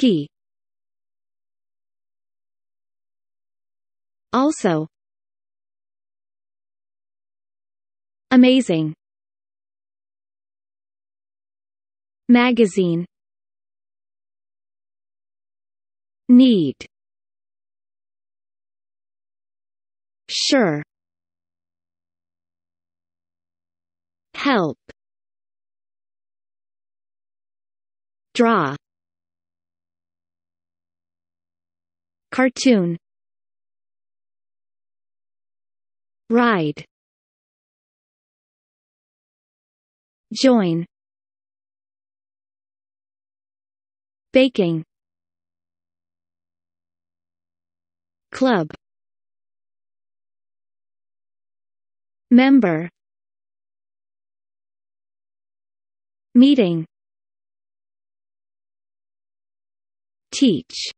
Ski Also Amazing Magazine Need Sure Help Draw Cartoon Ride Join Baking Club Member Meeting Teach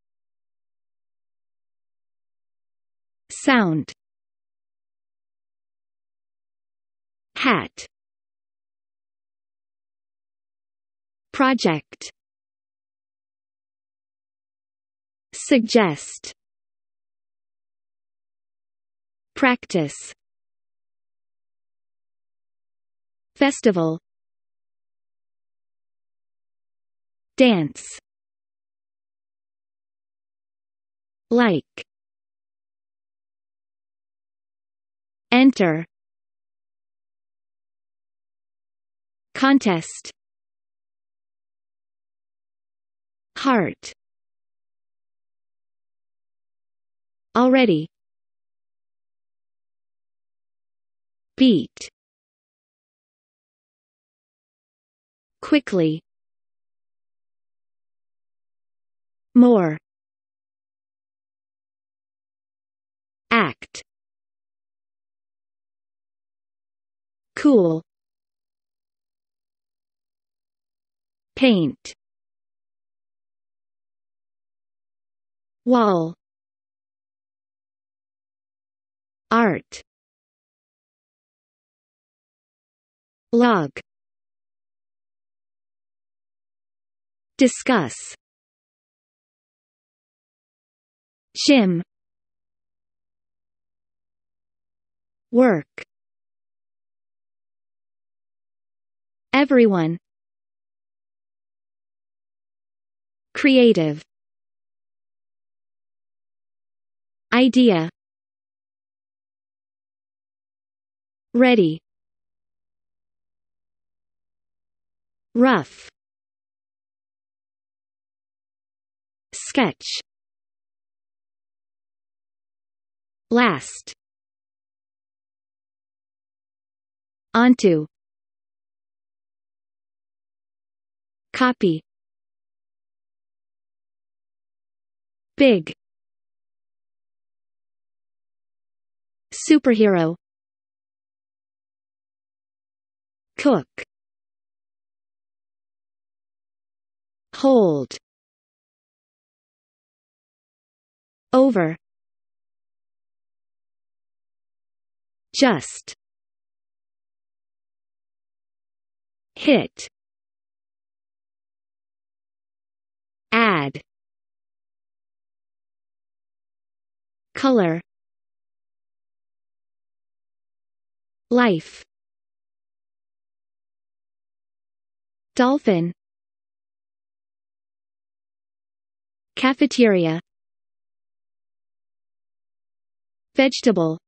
Sound Hat Project Suggest Practice Festival Dance Like Enter Contest Heart Already Beat Quickly More Act cool paint wall art log discuss shim work Everyone Creative Idea Ready Rough Sketch Last Onto Copy Big Superhero Cook Hold Over Just Hit Color Life Dolphin Cafeteria Vegetable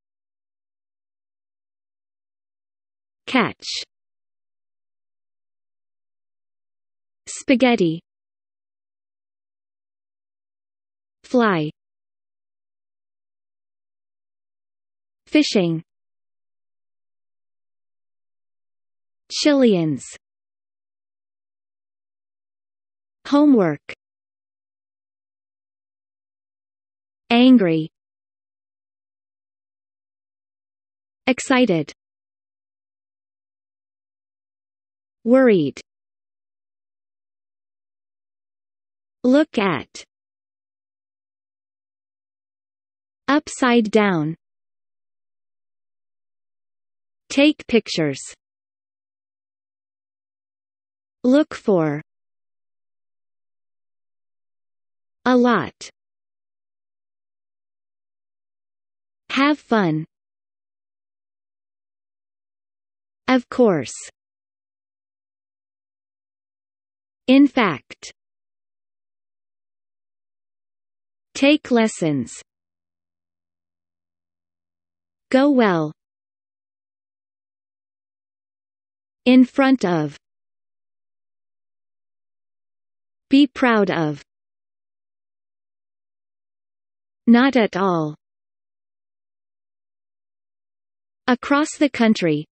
Catch Spaghetti Fly Fishing Chileans Homework Angry Excited Worried Look at Upside down Take pictures. Look for A lot. Have fun. Of course. In fact. Take lessons. Go well. In front of Be proud of Not at all Across the country,